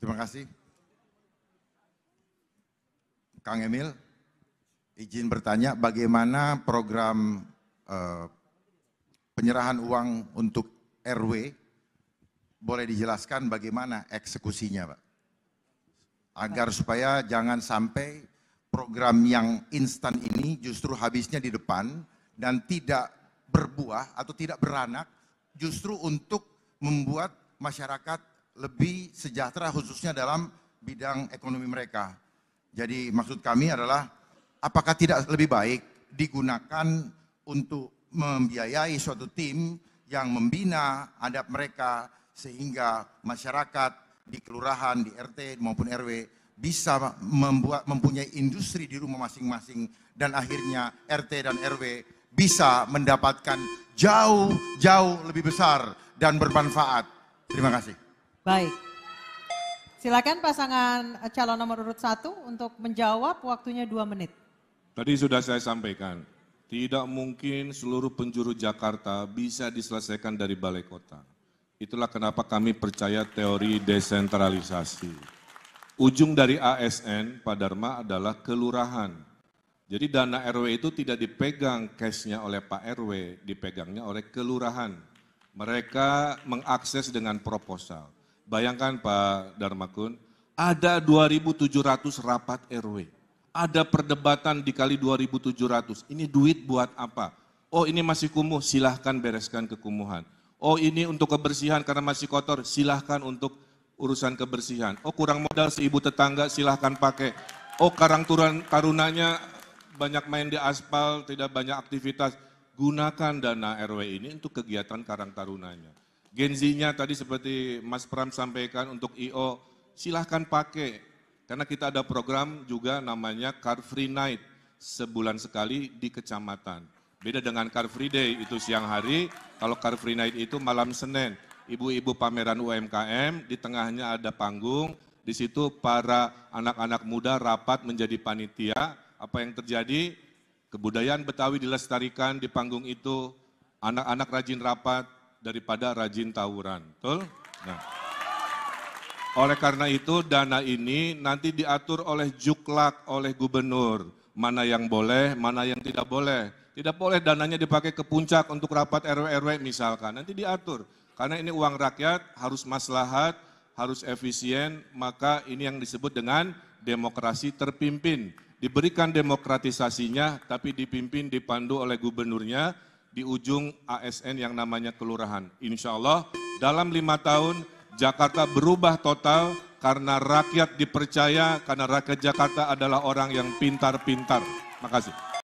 Terima kasih. Kang Emil, izin bertanya bagaimana program eh, penyerahan uang untuk RW boleh dijelaskan bagaimana eksekusinya, Pak? Agar supaya jangan sampai program yang instan ini justru habisnya di depan dan tidak berbuah atau tidak beranak justru untuk membuat masyarakat lebih sejahtera khususnya dalam bidang ekonomi mereka. Jadi maksud kami adalah apakah tidak lebih baik digunakan untuk membiayai suatu tim yang membina adab mereka sehingga masyarakat di kelurahan, di RT maupun RW bisa membuat mempunyai industri di rumah masing-masing dan akhirnya RT dan RW bisa mendapatkan jauh-jauh lebih besar dan bermanfaat. Terima kasih. Baik. Silakan pasangan eh, calon nomor urut satu untuk menjawab waktunya dua menit. Tadi sudah saya sampaikan, tidak mungkin seluruh penjuru Jakarta bisa diselesaikan dari balai kota. Itulah kenapa kami percaya teori desentralisasi. Ujung dari ASN, Pak Dharma, adalah kelurahan. Jadi dana RW itu tidak dipegang cashnya oleh Pak RW, dipegangnya oleh kelurahan. Mereka mengakses dengan proposal bayangkan Pak Darmakun, ada 2.700 rapat RW. Ada perdebatan dikali 2.700. Ini duit buat apa? Oh ini masih kumuh, silahkan bereskan kekumuhan. Oh ini untuk kebersihan karena masih kotor, silahkan untuk urusan kebersihan. Oh kurang modal seibu tetangga, silahkan pakai. Oh karang turun karunanya banyak main di aspal, tidak banyak aktivitas. Gunakan dana RW ini untuk kegiatan karang tarunanya. Genzinya tadi seperti Mas Pram sampaikan untuk IO, silahkan pakai. Karena kita ada program juga namanya Car Free Night, sebulan sekali di kecamatan. Beda dengan Car Free Day, itu siang hari, kalau Car Free Night itu malam Senin. Ibu-ibu pameran UMKM, di tengahnya ada panggung, di situ para anak-anak muda rapat menjadi panitia. Apa yang terjadi? Kebudayaan Betawi dilestarikan di panggung itu, anak-anak rajin rapat, daripada rajin tawuran. Betul? Nah. Oleh karena itu dana ini nanti diatur oleh juklak, oleh gubernur. Mana yang boleh, mana yang tidak boleh. Tidak boleh dananya dipakai ke puncak untuk rapat RW-RW misalkan. Nanti diatur. Karena ini uang rakyat, harus maslahat, harus efisien, maka ini yang disebut dengan demokrasi terpimpin. Diberikan demokratisasinya, tapi dipimpin, dipandu oleh gubernurnya, di ujung ASN yang namanya kelurahan. Insya Allah dalam lima tahun Jakarta berubah total karena rakyat dipercaya, karena rakyat Jakarta adalah orang yang pintar-pintar. Makasih.